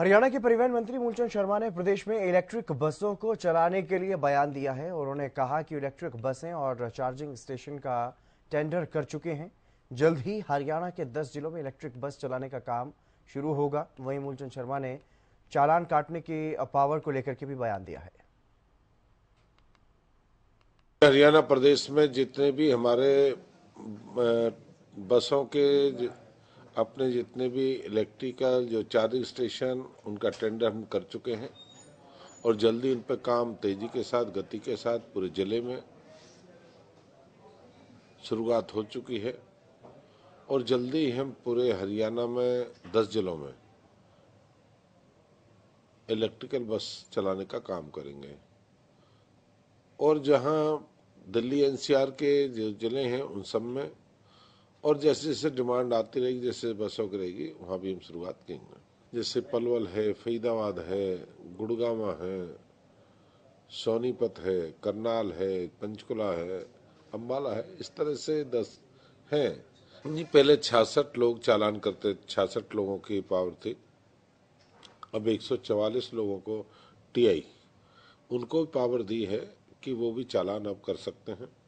हरियाणा के परिवहन मंत्री मूलचंद शर्मा ने प्रदेश में इलेक्ट्रिक बसों को चलाने के लिए बयान दिया है उन्होंने कहा कि इलेक्ट्रिक बसें और चार्जिंग स्टेशन का टेंडर कर चुके हैं जल्द ही हरियाणा के 10 जिलों में इलेक्ट्रिक बस चलाने का काम शुरू होगा वहीं मूलचंद शर्मा ने चालान काटने की पावर को लेकर के भी बयान दिया है हरियाणा प्रदेश में जितने भी हमारे बसों के अपने जितने भी इलेक्ट्रिकल जो चार्जिंग स्टेशन उनका टेंडर हम कर चुके हैं और जल्दी इन पर काम तेज़ी के साथ गति के साथ पूरे ज़िले में शुरुआत हो चुकी है और जल्दी हम पूरे हरियाणा में दस ज़िलों में इलेक्ट्रिकल बस चलाने का काम करेंगे और जहां दिल्ली एनसीआर के जो ज़िले हैं उन सब में और जैसे जैसे डिमांड आती रहेगी जैसे बसों की रहेगी वहाँ भी हम शुरुआत करेंगे जैसे पलवल है फरीदाबाद है गुड़गामा है सोनीपत है करनाल है पंचकुला है अम्बाला है इस तरह से दस हैं जी पहले छियासठ लोग चालान करते छियासठ लोगों की पावर थी अब 144 लोगों को टीआई उनको पावर दी है कि वो भी चालान अब कर सकते हैं